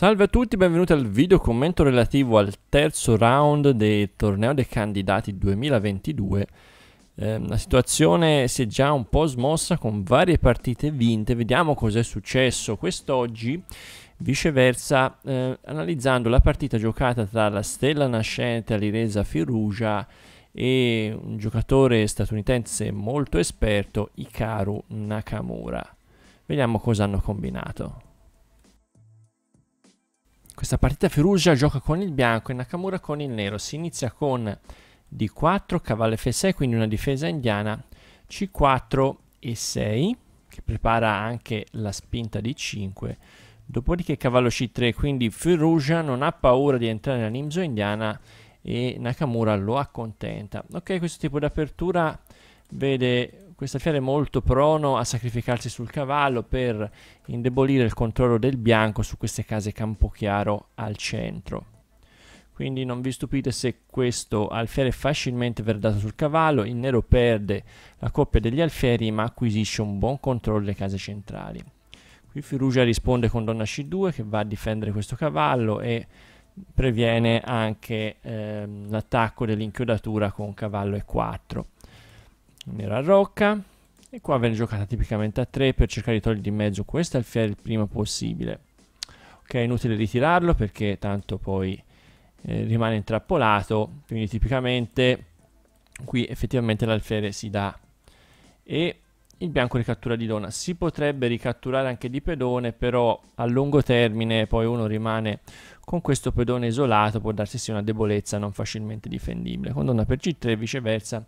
Salve a tutti, benvenuti al video commento relativo al terzo round del torneo dei candidati 2022. Eh, la situazione si è già un po' smossa con varie partite vinte, vediamo cos'è successo quest'oggi. Viceversa, eh, analizzando la partita giocata tra la stella nascente aliresa Firugia e un giocatore statunitense molto esperto, Ikaru Nakamura. Vediamo cosa hanno combinato. Questa partita Firugia gioca con il bianco e Nakamura con il nero. Si inizia con D4, cavallo F6, quindi una difesa indiana. C4 e 6, che prepara anche la spinta d 5. Dopodiché cavallo C3, quindi Firugia non ha paura di entrare nella Nimzo indiana e Nakamura lo accontenta. Ok, questo tipo di apertura vede questa fiera è molto prono a sacrificarsi sul cavallo per indebolire il controllo del bianco su queste case Campochiaro al centro. Quindi non vi stupite se questo alfiere è facilmente verdato sul cavallo, il nero perde la coppia degli alfieri ma acquisisce un buon controllo delle case centrali. Qui Firugia risponde con donna c2 che va a difendere questo cavallo e previene anche ehm, l'attacco dell'inchiodatura con cavallo e4 nera rocca e qua viene giocata tipicamente a 3 per cercare di togliere di mezzo questo alfiere il prima possibile ok inutile ritirarlo perché tanto poi eh, rimane intrappolato quindi tipicamente qui effettivamente l'alfiere si dà e il bianco ricattura di donna si potrebbe ricatturare anche di pedone però a lungo termine poi uno rimane con questo pedone isolato può darsi sia una debolezza non facilmente difendibile. Con donna per c3 viceversa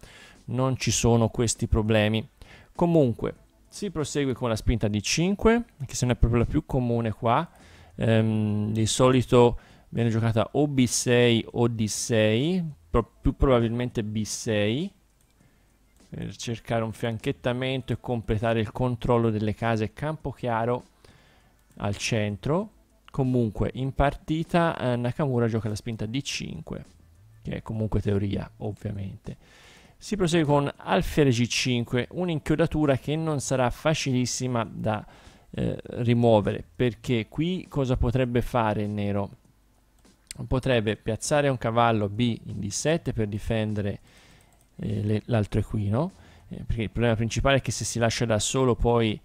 non ci sono questi problemi. Comunque si prosegue con la spinta di 5, che se non è proprio la più comune qua. Ehm, di solito viene giocata o b6 o d6, pro più probabilmente b6 per cercare un fianchettamento e completare il controllo delle case campo chiaro al centro Comunque, in partita eh, Nakamura gioca la spinta D5, che è comunque teoria, ovviamente. Si prosegue con alfiere G5, un'inchiodatura che non sarà facilissima da eh, rimuovere, perché qui cosa potrebbe fare il nero? Potrebbe piazzare un cavallo B in D7 per difendere eh, l'altro equino, eh, perché il problema principale è che se si lascia da solo poi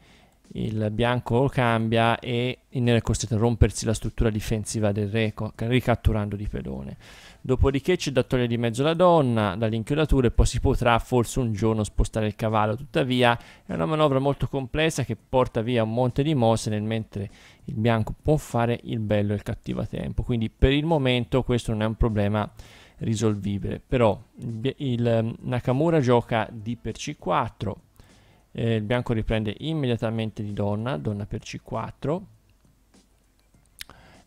il bianco cambia e il nero è costretto a rompersi la struttura difensiva del re ricatturando di pedone. Dopodiché c'è da togliere di mezzo la donna dall'inchiodatura e poi si potrà forse un giorno spostare il cavallo. Tuttavia è una manovra molto complessa che porta via un monte di mosse nel mentre il bianco può fare il bello e il cattivo a tempo. Quindi per il momento questo non è un problema risolvibile. Però il Nakamura gioca D per C4 eh, il bianco riprende immediatamente di donna, donna per c4,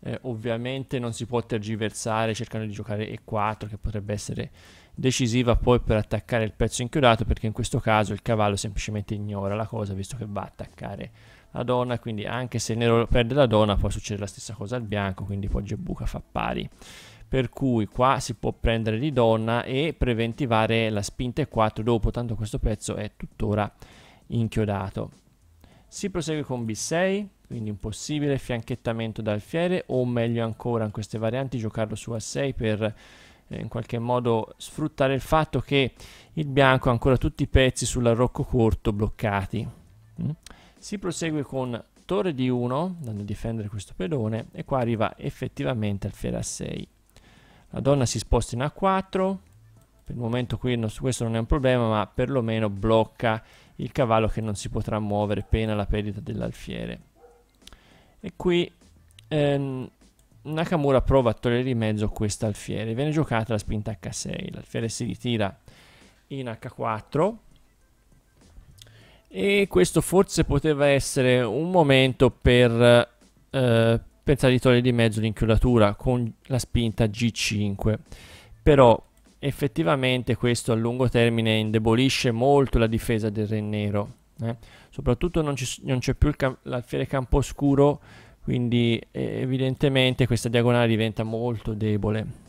eh, ovviamente non si può tergiversare cercando di giocare E4 che potrebbe essere decisiva poi per attaccare il pezzo inchiodato perché in questo caso il cavallo semplicemente ignora la cosa visto che va a attaccare la donna quindi anche se il nero perde la donna poi succede la stessa cosa al bianco quindi poi Gebuca fa pari per cui qua si può prendere di donna e preventivare la spinta E4 dopo tanto questo pezzo è tuttora inchiodato. Si prosegue con B6, quindi un possibile fianchettamento da alfiere o meglio ancora in queste varianti giocarlo su A6 per eh, in qualche modo sfruttare il fatto che il bianco ha ancora tutti i pezzi sull'arrocco corto bloccati. Mm. Si prosegue con torre di 1, andando a difendere questo pedone, e qua arriva effettivamente alfiere A6. La donna si sposta in A4, per il momento qui non, questo non è un problema ma perlomeno blocca il cavallo che non si potrà muovere pena la perdita dell'alfiere e qui ehm, Nakamura prova a togliere di mezzo questo alfiere viene giocata la spinta H6 l'alfiere si ritira in H4 e questo forse poteva essere un momento per eh, pensare di togliere di mezzo l'inchiodatura con la spinta G5 però effettivamente questo a lungo termine indebolisce molto la difesa del Re Nero. Eh? Soprattutto non, ci, non, c'è più il cam- l'alfiere campo scuro, quindi eh, evidentemente questa diagonale diventa molto debole.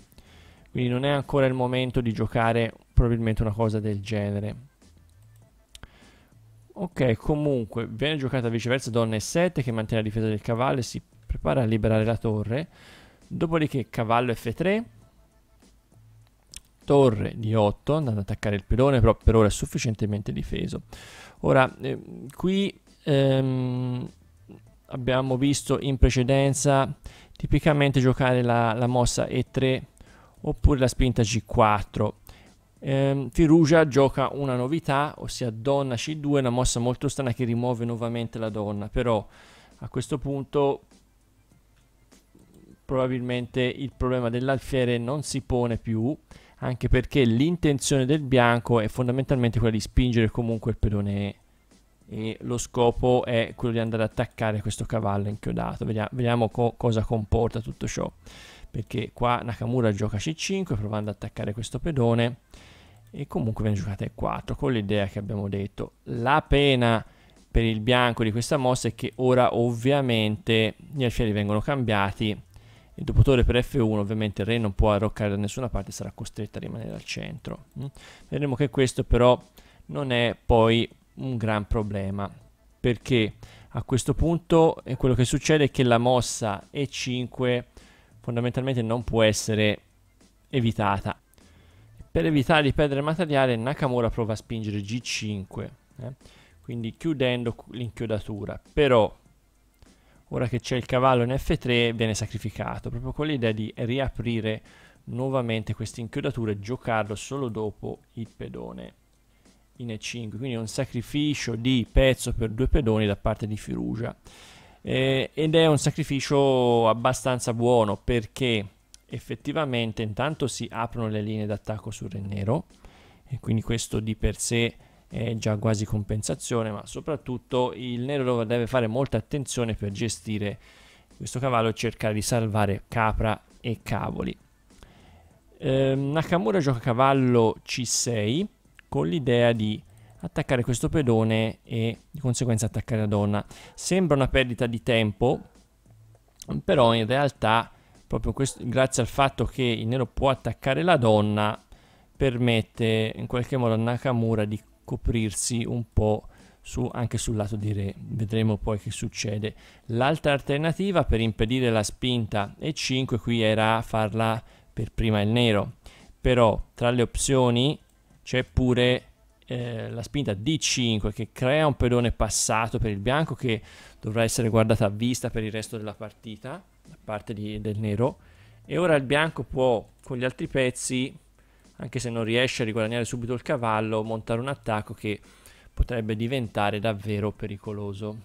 Quindi non è ancora il momento di giocare probabilmente una cosa del genere. Ok, comunque viene giocata viceversa donna E7 che mantiene la difesa del cavallo e si prepara a liberare la torre. Dopodiché cavallo F3 torre di 8, andando ad attaccare il pilone, però per ora è sufficientemente difeso. Ora, eh, qui ehm, abbiamo visto in precedenza tipicamente giocare la, la mossa E3 oppure la spinta G4. Eh, Firugia gioca una novità, ossia donna C2, una mossa molto strana che rimuove nuovamente la donna, però a questo punto probabilmente il problema dell'alfiere non si pone più anche perché l'intenzione del bianco è fondamentalmente quella di spingere comunque il pedone e lo scopo è quello di andare ad attaccare questo cavallo inchiodato vediamo, vediamo co cosa comporta tutto ciò perché qua Nakamura gioca C5 provando ad attaccare questo pedone e comunque viene giocata E4 con l'idea che abbiamo detto la pena per il bianco di questa mossa è che ora ovviamente gli alfieri vengono cambiati il doppiatore per F1 ovviamente Re non può arroccare da nessuna parte, sarà costretto a rimanere al centro. Mm? Vedremo che questo però non è poi un gran problema, perché a questo punto eh, quello che succede è che la mossa E5 fondamentalmente non può essere evitata. Per evitare di perdere materiale Nakamura prova a spingere G5, eh? quindi chiudendo l'inchiodatura, però ora che c'è il cavallo in F3 viene sacrificato, proprio con l'idea di riaprire nuovamente questa inchiodatura e giocarlo solo dopo il pedone in E5, quindi un sacrificio di pezzo per due pedoni da parte di Firugia. Eh, ed è un sacrificio abbastanza buono perché effettivamente intanto si aprono le linee d'attacco sul re nero e quindi questo di per sé è già quasi compensazione, ma soprattutto il nero deve fare molta attenzione per gestire questo cavallo e cercare di salvare capra e cavoli. Eh, Nakamura gioca cavallo C6 con l'idea di attaccare questo pedone e di conseguenza attaccare la donna. Sembra una perdita di tempo, però in realtà proprio questo, grazie al fatto che il nero può attaccare la donna permette in qualche modo a Nakamura di coprirsi un po' su, anche sul lato di Re. Vedremo poi che succede. L'altra alternativa per impedire la spinta E5 qui era farla per prima il nero. Però tra le opzioni c'è pure eh, la spinta D5 che crea un pedone passato per il bianco che dovrà essere guardata a vista per il resto della partita, da parte di, del nero. E ora il bianco può con gli altri pezzi anche se non riesce a riguadagnare subito il cavallo, montare un attacco che potrebbe diventare davvero pericoloso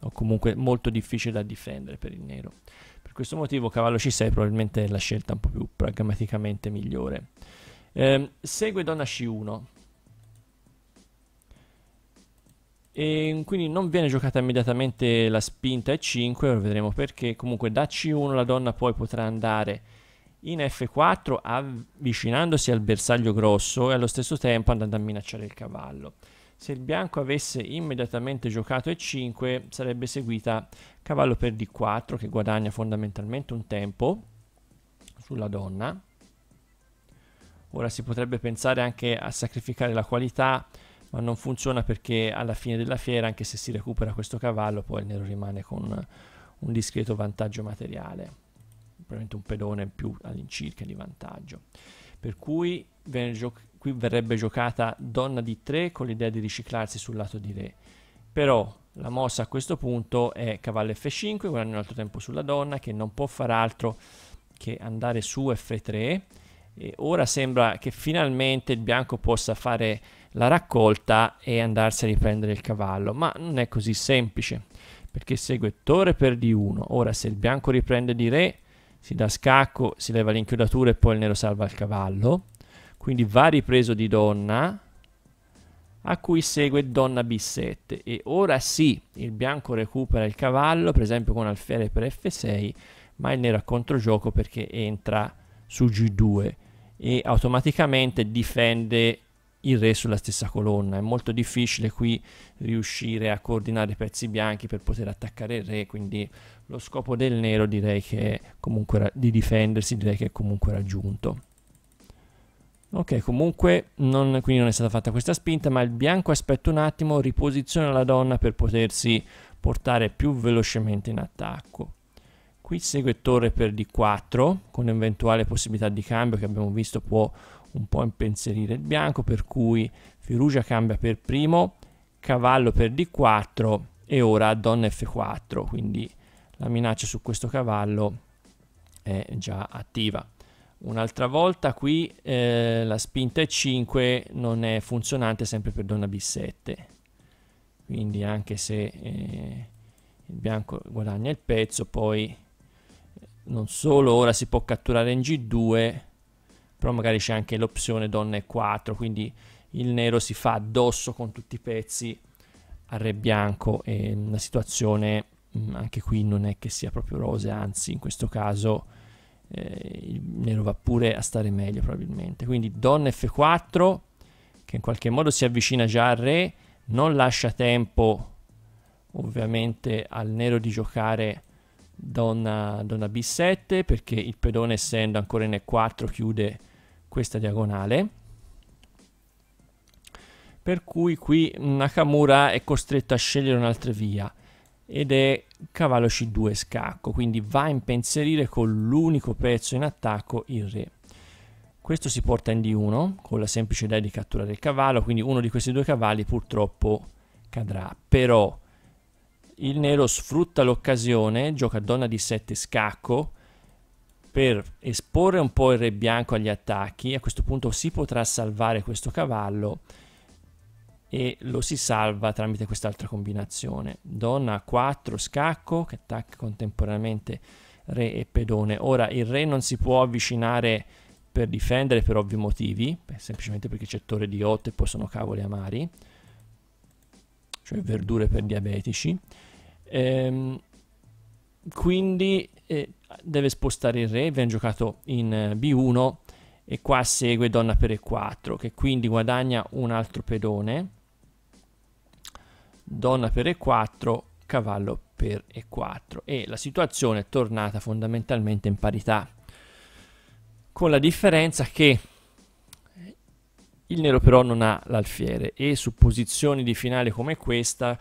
o comunque molto difficile da difendere per il nero. Per questo motivo cavallo c6 probabilmente è la scelta un po' più pragmaticamente migliore. Eh, segue donna c1 e quindi non viene giocata immediatamente la spinta e 5, ora vedremo perché, comunque da c1 la donna poi potrà andare in F4 avvicinandosi al bersaglio grosso e allo stesso tempo andando a minacciare il cavallo. Se il bianco avesse immediatamente giocato E5 sarebbe seguita cavallo per D4 che guadagna fondamentalmente un tempo sulla donna. Ora si potrebbe pensare anche a sacrificare la qualità ma non funziona perché alla fine della fiera anche se si recupera questo cavallo poi il nero rimane con un discreto vantaggio materiale probabilmente un pedone più all'incirca di vantaggio. Per cui qui verrebbe giocata donna di 3 con l'idea di riciclarsi sul lato di re. Però la mossa a questo punto è cavallo f5, guadagnando un altro tempo sulla donna che non può far altro che andare su f3. E ora sembra che finalmente il bianco possa fare la raccolta e andarsi a riprendere il cavallo, ma non è così semplice perché segue torre per d1. Ora se il bianco riprende di re si dà scacco, si leva l'inchiodatura e poi il nero salva il cavallo. Quindi va ripreso di donna, a cui segue donna b7. E ora sì, il bianco recupera il cavallo, per esempio con alfiere per f6, ma il nero a controgioco perché entra su g2 e automaticamente difende il re sulla stessa colonna. È molto difficile qui riuscire a coordinare i pezzi bianchi per poter attaccare il re, quindi lo scopo del nero direi che comunque di difendersi direi che è comunque raggiunto. Ok, comunque non, quindi non è stata fatta questa spinta, ma il bianco aspetta un attimo, riposiziona la donna per potersi portare più velocemente in attacco. Qui segue torre per d4, con eventuale possibilità di cambio che abbiamo visto può un po' impensierire il bianco, per cui Firugia cambia per primo, cavallo per d4 e ora donna f4, quindi la minaccia su questo cavallo è già attiva. Un'altra volta qui eh, la spinta E5 non è funzionante sempre per donna B7, quindi anche se eh, il bianco guadagna il pezzo poi eh, non solo ora si può catturare in G2, però magari c'è anche l'opzione donna E4, quindi il nero si fa addosso con tutti i pezzi al re bianco e la situazione Mm, anche qui non è che sia proprio rose, anzi in questo caso eh, il nero va pure a stare meglio probabilmente. Quindi donna f4 che in qualche modo si avvicina già al re, non lascia tempo ovviamente al nero di giocare donna, donna b7 perché il pedone essendo ancora in e4 chiude questa diagonale. Per cui qui Nakamura è costretto a scegliere un'altra via ed è cavallo c2 scacco, quindi va a impensierire con l'unico pezzo in attacco il re. Questo si porta in d1 con la semplice idea di catturare il cavallo, quindi uno di questi due cavalli purtroppo cadrà. Però il nero sfrutta l'occasione, gioca donna di 7 scacco per esporre un po' il re bianco agli attacchi, a questo punto si potrà salvare questo cavallo e lo si salva tramite quest'altra combinazione. Donna a 4 scacco che attacca contemporaneamente re e pedone. Ora il re non si può avvicinare per difendere per ovvi motivi, semplicemente perché c'è torre di 8 e poi sono cavoli amari, cioè verdure per diabetici. Ehm, quindi eh, deve spostare il re, viene giocato in eh, B1 e qua segue donna per E4 che quindi guadagna un altro pedone donna per e4, cavallo per e4 e la situazione è tornata fondamentalmente in parità con la differenza che il nero però non ha l'alfiere e su posizioni di finale come questa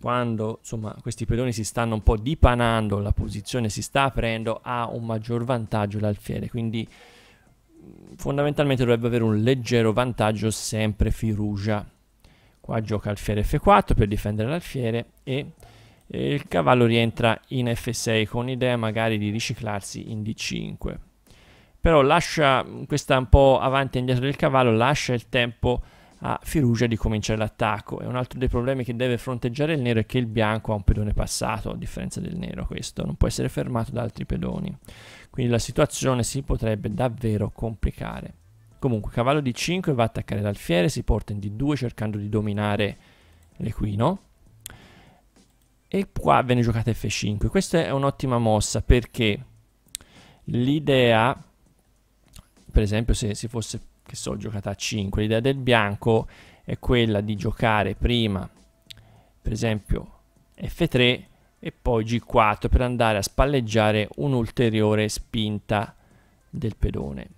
quando insomma, questi pedoni si stanno un po' dipanando, la posizione si sta aprendo, ha un maggior vantaggio l'alfiere, quindi fondamentalmente dovrebbe avere un leggero vantaggio sempre Firugia Qua gioca alfiere f4 per difendere l'alfiere e il cavallo rientra in f6 con l'idea magari di riciclarsi in d5. Però lascia questa un po' avanti e indietro del cavallo, lascia il tempo a Firugia di cominciare l'attacco. E un altro dei problemi che deve fronteggiare il nero è che il bianco ha un pedone passato, a differenza del nero questo, non può essere fermato da altri pedoni. Quindi la situazione si potrebbe davvero complicare. Comunque, cavallo di 5 va a attaccare l'alfiere, si porta in D2 cercando di dominare l'equino. E qua viene giocata F5. Questa è un'ottima mossa perché l'idea, per esempio se si fosse, che so, giocata a 5, l'idea del bianco è quella di giocare prima, per esempio, F3 e poi G4 per andare a spalleggiare un'ulteriore spinta del pedone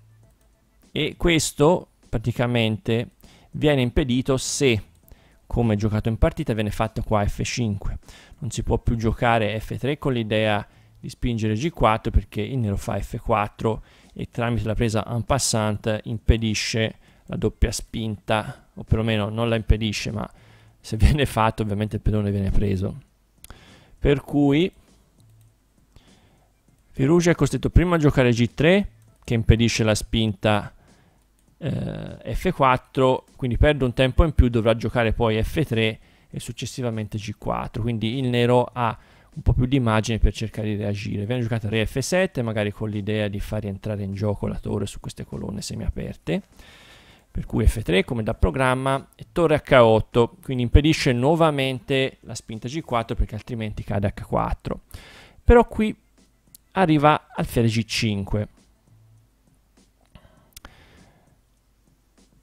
e questo praticamente viene impedito se come giocato in partita viene fatto qua F5 non si può più giocare F3 con l'idea di spingere G4 perché il nero fa F4 e tramite la presa en passant impedisce la doppia spinta o perlomeno non la impedisce ma se viene fatto ovviamente il pedone viene preso per cui Firugia è costretto prima a giocare G3 che impedisce la spinta eh, F4, quindi perde un tempo in più, dovrà giocare poi F3 e successivamente G4, quindi il nero ha un po' più di immagine per cercare di reagire. Viene giocato re F7, magari con l'idea di far rientrare in gioco la torre su queste colonne semiaperte. Per cui F3 come da programma e torre H8, quindi impedisce nuovamente la spinta G4 perché altrimenti cade H4. Però qui arriva alfiere G5.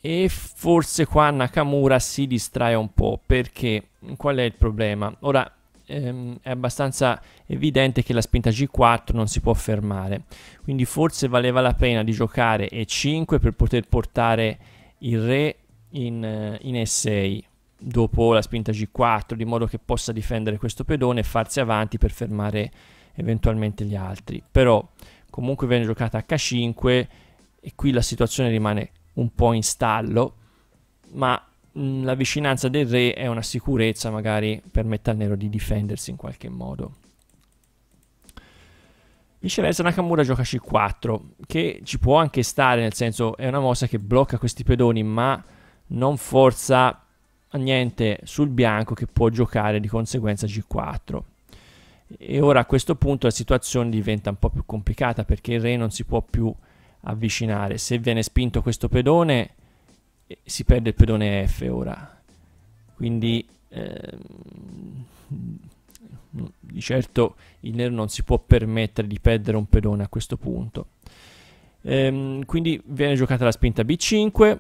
E forse qua Nakamura si distrae un po', perché qual è il problema? Ora, ehm, è abbastanza evidente che la spinta G4 non si può fermare, quindi forse valeva la pena di giocare E5 per poter portare il re in, in E6 dopo la spinta G4, di modo che possa difendere questo pedone e farsi avanti per fermare eventualmente gli altri. Però comunque viene giocata H5 e qui la situazione rimane un po' in stallo, ma mh, la vicinanza del re è una sicurezza magari permette al nero di difendersi in qualche modo. Viceversa Nakamura gioca C4, che ci può anche stare, nel senso è una mossa che blocca questi pedoni, ma non forza niente sul bianco che può giocare di conseguenza G4. E ora a questo punto la situazione diventa un po' più complicata perché il re non si può più avvicinare. Se viene spinto questo pedone eh, si perde il pedone F ora. Quindi ehm, di certo il nero non si può permettere di perdere un pedone a questo punto. Ehm, quindi viene giocata la spinta B5.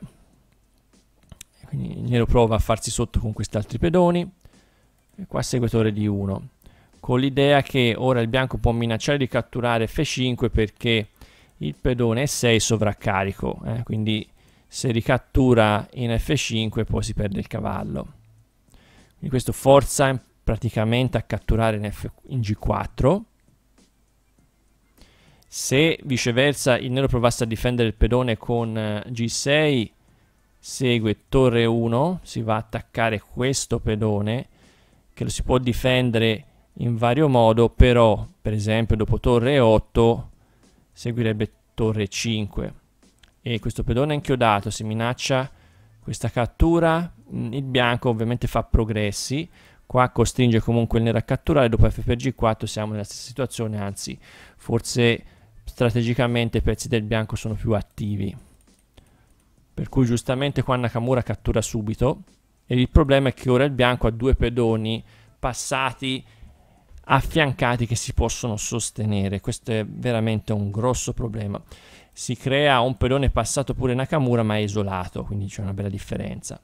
Quindi il nero prova a farsi sotto con questi altri pedoni. E qua seguitore di 1. Con l'idea che ora il bianco può minacciare di catturare F5 perché il pedone E6 sovraccarico, eh, quindi se ricattura in F5 poi si perde il cavallo. Quindi questo forza praticamente a catturare in, F in G4. Se viceversa il nero provasse a difendere il pedone con eh, G6, segue torre 1, si va a attaccare questo pedone che lo si può difendere in vario modo, però per esempio dopo torre 8 seguirebbe torre 5 e questo pedone è inchiodato, si minaccia questa cattura, mm, il bianco ovviamente fa progressi, qua costringe comunque il nero a catturare, dopo f per g4 siamo nella stessa situazione, anzi forse strategicamente i pezzi del bianco sono più attivi. Per cui giustamente qua Nakamura cattura subito e il problema è che ora il bianco ha due pedoni passati affiancati che si possono sostenere. Questo è veramente un grosso problema. Si crea un pedone passato pure Nakamura, ma è isolato, quindi c'è una bella differenza.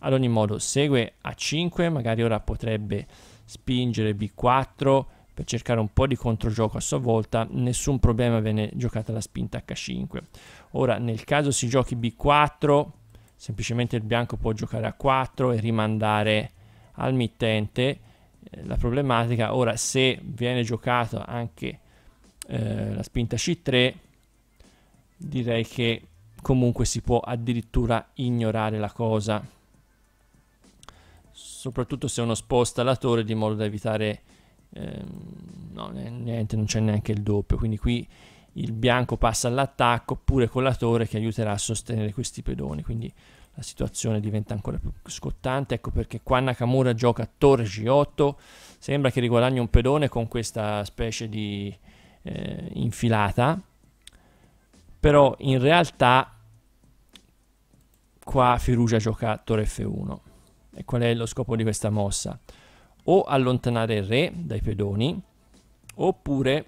Ad ogni modo, segue a 5, magari ora potrebbe spingere B4 per cercare un po' di controgioco a sua volta, nessun problema viene giocata la spinta H5. Ora, nel caso si giochi B4, semplicemente il bianco può giocare a 4 e rimandare al mittente, la problematica. Ora, se viene giocato anche eh, la spinta C3, direi che comunque si può addirittura ignorare la cosa, soprattutto se uno sposta la torre di modo da evitare ehm, no, niente, non c'è neanche il doppio, quindi qui il bianco passa all'attacco oppure con la torre che aiuterà a sostenere questi pedoni, quindi la situazione diventa ancora più scottante. Ecco perché qua Nakamura gioca torre G8, sembra che riguadagni un pedone con questa specie di eh, infilata, però in realtà qua Firugia gioca torre F1. E qual è lo scopo di questa mossa? O allontanare il re dai pedoni, oppure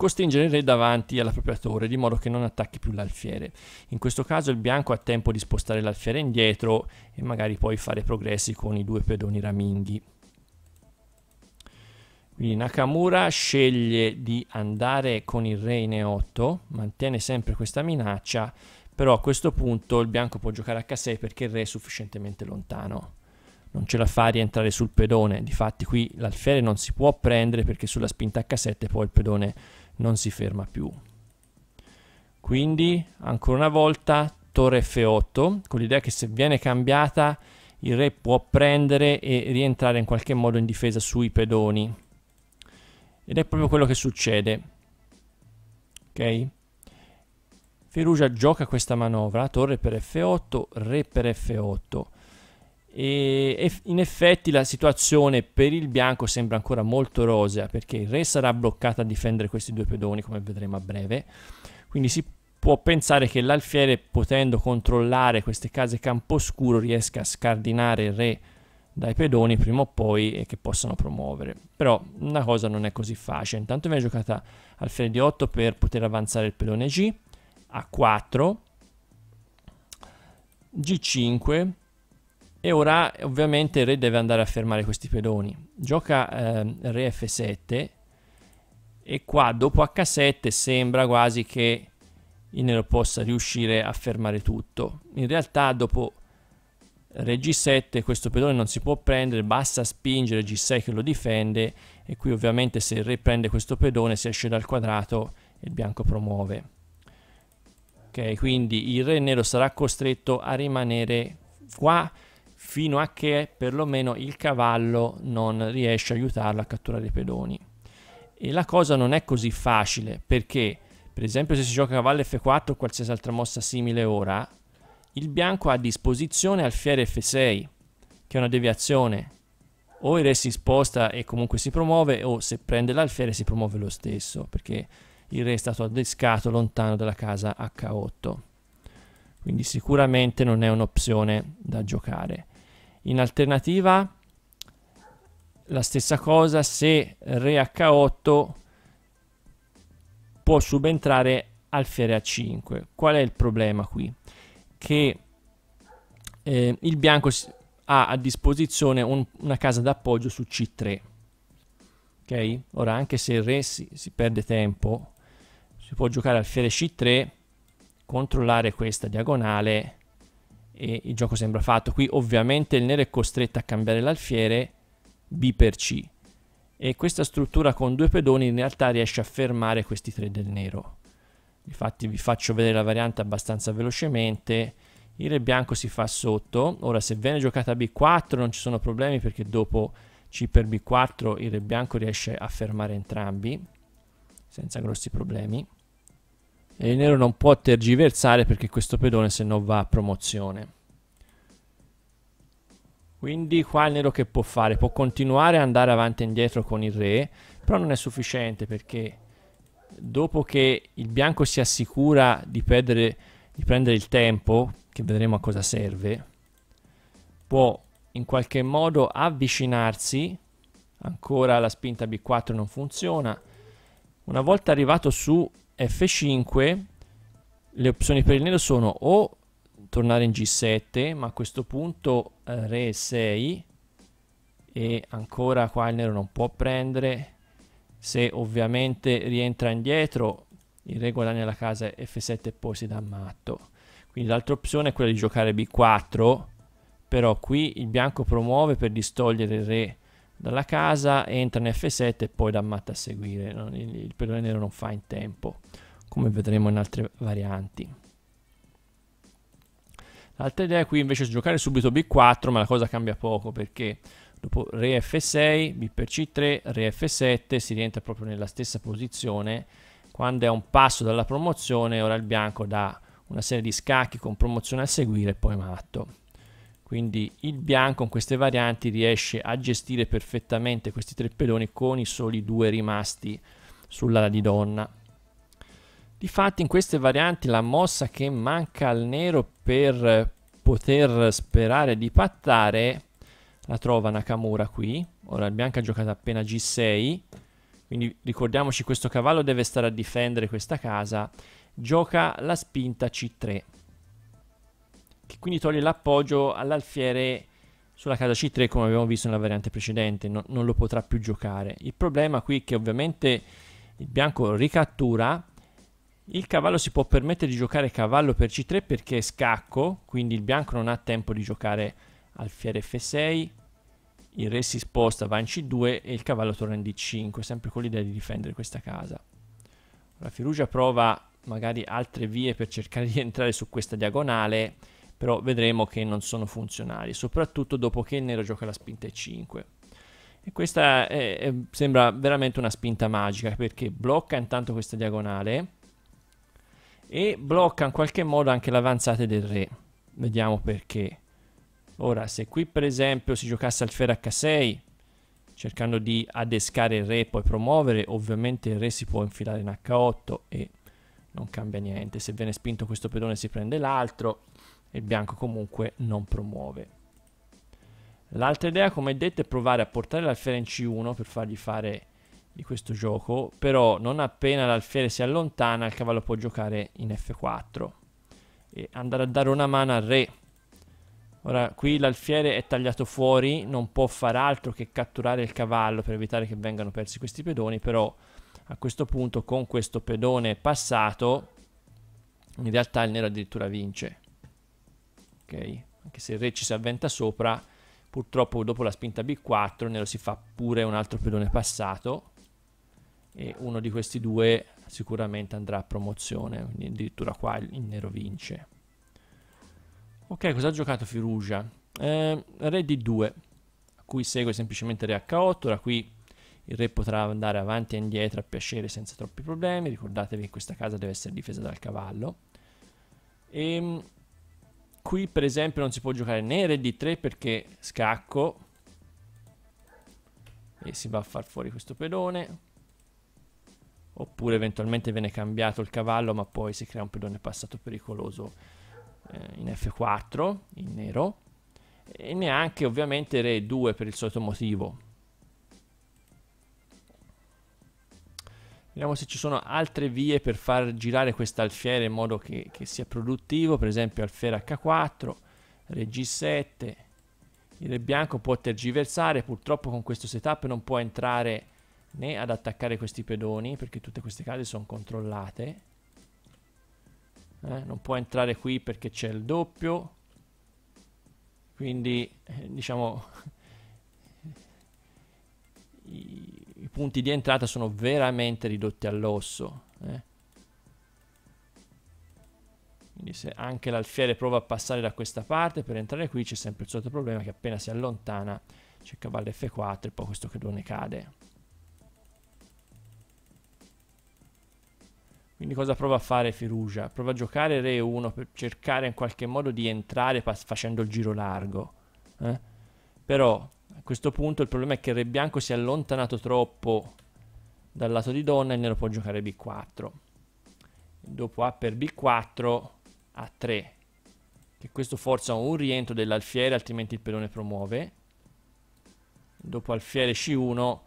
costringere il re davanti alla propria torre di modo che non attacchi più l'alfiere. In questo caso il bianco ha tempo di spostare l'alfiere indietro e magari poi fare progressi con i due pedoni raminghi. Quindi Nakamura sceglie di andare con il re in e8, mantiene sempre questa minaccia, però a questo punto il bianco può giocare h6 perché il re è sufficientemente lontano non ce la fa a rientrare sul pedone. Difatti qui l'alfiere non si può prendere perché sulla spinta H7 poi il pedone non si ferma più. Quindi, ancora una volta, torre F8, con l'idea che se viene cambiata il re può prendere e rientrare in qualche modo in difesa sui pedoni. Ed è proprio quello che succede. Ok? Ferugia gioca questa manovra, torre per F8, re per F8 e in effetti la situazione per il bianco sembra ancora molto rosea perché il re sarà bloccato a difendere questi due pedoni come vedremo a breve quindi si può pensare che l'alfiere potendo controllare queste case camposcuro riesca a scardinare il re dai pedoni prima o poi e che possano promuovere però una cosa non è così facile intanto viene giocata alfiere di 8 per poter avanzare il pedone G a 4 G5 e ora ovviamente il re deve andare a fermare questi pedoni. Gioca eh, re f7 e qua dopo h7 sembra quasi che il nero possa riuscire a fermare tutto. In realtà dopo re g7 questo pedone non si può prendere, basta spingere g6 che lo difende e qui ovviamente se il re prende questo pedone si esce dal quadrato e il bianco promuove. Ok, quindi il re nero sarà costretto a rimanere qua fino a che perlomeno il cavallo non riesce a aiutarlo a catturare i pedoni. E la cosa non è così facile perché, per esempio, se si gioca cavallo F4 o qualsiasi altra mossa simile ora, il bianco ha a disposizione alfiere F6, che è una deviazione. O il re si sposta e comunque si promuove, o se prende l'alfiere si promuove lo stesso, perché il re è stato addescato lontano dalla casa H8. Quindi sicuramente non è un'opzione da giocare. In alternativa la stessa cosa se Re H8 può subentrare alfiere A5. Qual è il problema qui? Che eh, il bianco ha a disposizione un, una casa d'appoggio su C3. Ok? Ora anche se il Re si, si perde tempo, si può giocare alfiere C3, controllare questa diagonale e il gioco sembra fatto. Qui ovviamente il nero è costretto a cambiare l'alfiere B per C e questa struttura con due pedoni in realtà riesce a fermare questi tre del nero. Infatti vi faccio vedere la variante abbastanza velocemente. Il re bianco si fa sotto, ora se viene giocata B4 non ci sono problemi perché dopo C per B4 il re bianco riesce a fermare entrambi senza grossi problemi. E il nero non può tergiversare perché questo pedone se no va a promozione. Quindi qua il nero che può fare? Può continuare ad andare avanti e indietro con il re, però non è sufficiente perché dopo che il bianco si assicura di, perdere, di prendere il tempo, che vedremo a cosa serve, può in qualche modo avvicinarsi, ancora la spinta B4 non funziona, una volta arrivato su F5 le opzioni per il nero sono o tornare in G7, ma a questo punto eh, Re 6 e ancora qua il nero non può prendere. Se ovviamente rientra indietro, il Re guadagna la casa F7 e poi si dà matto. Quindi l'altra opzione è quella di giocare B4, però qui il bianco promuove per distogliere il Re dalla casa, entra in F7 e poi da matta a seguire. Il, il pedone nero non fa in tempo, come vedremo in altre varianti. L'altra idea qui invece è giocare subito B4, ma la cosa cambia poco perché dopo Re F6, B per C3, Re F7 si rientra proprio nella stessa posizione. Quando è un passo dalla promozione, ora il bianco dà una serie di scacchi con promozione a seguire e poi matto quindi il bianco in queste varianti riesce a gestire perfettamente questi tre pedoni con i soli due rimasti sull'ala di donna Difatti in queste varianti la mossa che manca al nero per poter sperare di pattare la trova Nakamura qui. Ora il bianco ha giocato appena G6, quindi ricordiamoci questo cavallo deve stare a difendere questa casa. Gioca la spinta C3 che quindi toglie l'appoggio all'alfiere sulla casa C3 come abbiamo visto nella variante precedente, no, non lo potrà più giocare. Il problema qui è che ovviamente il bianco ricattura, il cavallo si può permettere di giocare cavallo per C3 perché è scacco, quindi il bianco non ha tempo di giocare alfiere F6, il re si sposta, va in C2 e il cavallo torna in D5, sempre con l'idea di difendere questa casa. La Firugia prova magari altre vie per cercare di entrare su questa diagonale, però vedremo che non sono funzionali, soprattutto dopo che il nero gioca la spinta E5. E questa è, è, sembra veramente una spinta magica perché blocca intanto questa diagonale e blocca in qualche modo anche l'avanzata del re. Vediamo perché. Ora, se qui per esempio si giocasse al ferro H6, cercando di adescare il re e poi promuovere, ovviamente il re si può infilare in H8 e non cambia niente. Se viene spinto questo pedone si prende l'altro il bianco comunque non promuove. L'altra idea, come detto, è provare a portare l'alfiere in C1 per fargli fare di questo gioco, però non appena l'alfiere si allontana il cavallo può giocare in F4 e andare a dare una mano al re. Ora, qui l'alfiere è tagliato fuori, non può far altro che catturare il cavallo per evitare che vengano persi questi pedoni, però a questo punto con questo pedone passato in realtà il nero addirittura vince ok? Anche se il re ci si avventa sopra, purtroppo dopo la spinta B4 nero si fa pure un altro pedone passato e uno di questi due sicuramente andrà a promozione, quindi addirittura qua il nero vince. Ok, cosa ha giocato Firugia? Eh, re D2, a cui segue semplicemente re H8, da qui il re potrà andare avanti e indietro a piacere senza troppi problemi, ricordatevi che questa casa deve essere difesa dal cavallo. E ehm, Qui per esempio non si può giocare né re Rd3 perché scacco. E si va a far fuori questo pedone. Oppure eventualmente viene cambiato il cavallo ma poi si crea un pedone passato pericoloso eh, in F4, in nero. E neanche ovviamente Re2 per il solito motivo Vediamo se ci sono altre vie per far girare questa alfiere in modo che, che sia produttivo, per esempio alfiere H4, re G7, il re bianco può tergiversare, purtroppo con questo setup non può entrare né ad attaccare questi pedoni perché tutte queste case sono controllate. Eh, non può entrare qui perché c'è il doppio quindi eh, diciamo punti di entrata sono veramente ridotti all'osso. Eh. Quindi se anche l'alfiere prova a passare da questa parte per entrare qui c'è sempre il solito problema che appena si allontana c'è cavallo F4 e poi questo credone cade. Quindi cosa prova a fare Firugia? Prova a giocare Re 1 per cercare in qualche modo di entrare facendo il giro largo. Eh? Però a questo punto il problema è che il re bianco si è allontanato troppo dal lato di donna e il nero può giocare b4. Dopo A per b4, a3. Che questo forza un rientro dell'alfiere, altrimenti il pedone promuove. Dopo alfiere c1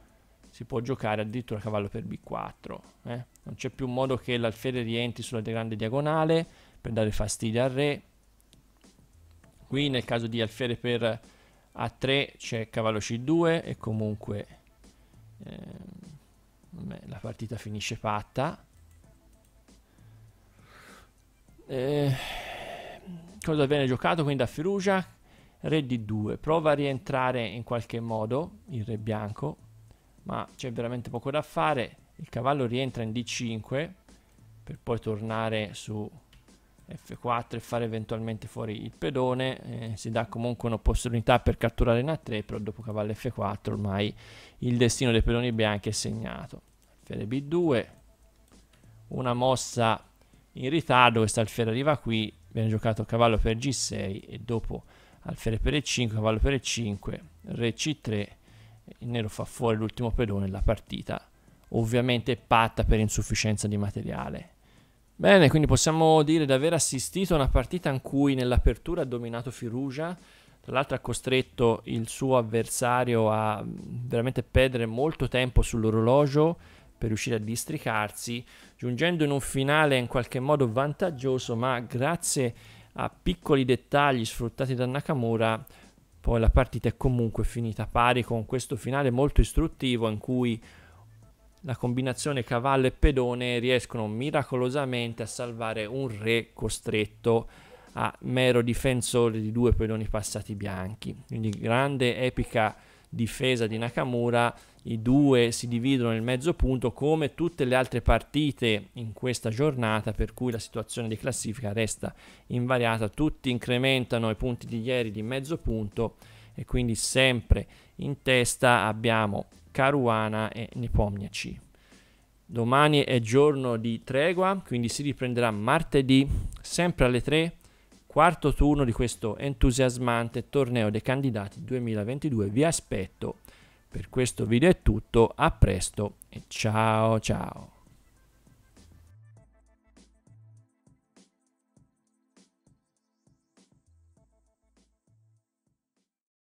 si può giocare addirittura cavallo per b4. Eh? Non c'è più modo che l'alfiere rientri sulla grande diagonale per dare fastidio al re. Qui nel caso di alfiere per a 3 c'è cavallo c2 e comunque ehm, la partita finisce fatta eh, cosa viene giocato quindi a ferugia re d2 prova a rientrare in qualche modo il re bianco ma c'è veramente poco da fare il cavallo rientra in d5 per poi tornare su F4 e fare eventualmente fuori il pedone eh, si dà comunque un'opportunità per catturare in A3 però dopo cavallo F4 ormai il destino dei pedoni bianchi è segnato alfiere B2 una mossa in ritardo questa alfiere arriva qui viene giocato cavallo per G6 e dopo alfiere per E5 cavallo per E5 re C3 il nero fa fuori l'ultimo pedone la partita ovviamente patta per insufficienza di materiale Bene, quindi possiamo dire di aver assistito a una partita in cui nell'apertura ha dominato Firugia, tra l'altro ha costretto il suo avversario a veramente perdere molto tempo sull'orologio per riuscire a districarsi, giungendo in un finale in qualche modo vantaggioso, ma grazie a piccoli dettagli sfruttati da Nakamura poi la partita è comunque finita pari con questo finale molto istruttivo in cui la combinazione cavallo e pedone riescono miracolosamente a salvare un re costretto a mero difensore di due pedoni passati bianchi. Quindi grande epica difesa di Nakamura, i due si dividono nel mezzo punto come tutte le altre partite in questa giornata, per cui la situazione di classifica resta invariata, tutti incrementano i punti di ieri di mezzo punto e quindi sempre in testa abbiamo Caruana e Nepomniaci. Domani è giorno di tregua, quindi si riprenderà martedì, sempre alle 3, quarto turno di questo entusiasmante torneo dei candidati 2022. Vi aspetto. Per questo video è tutto, a presto e ciao ciao.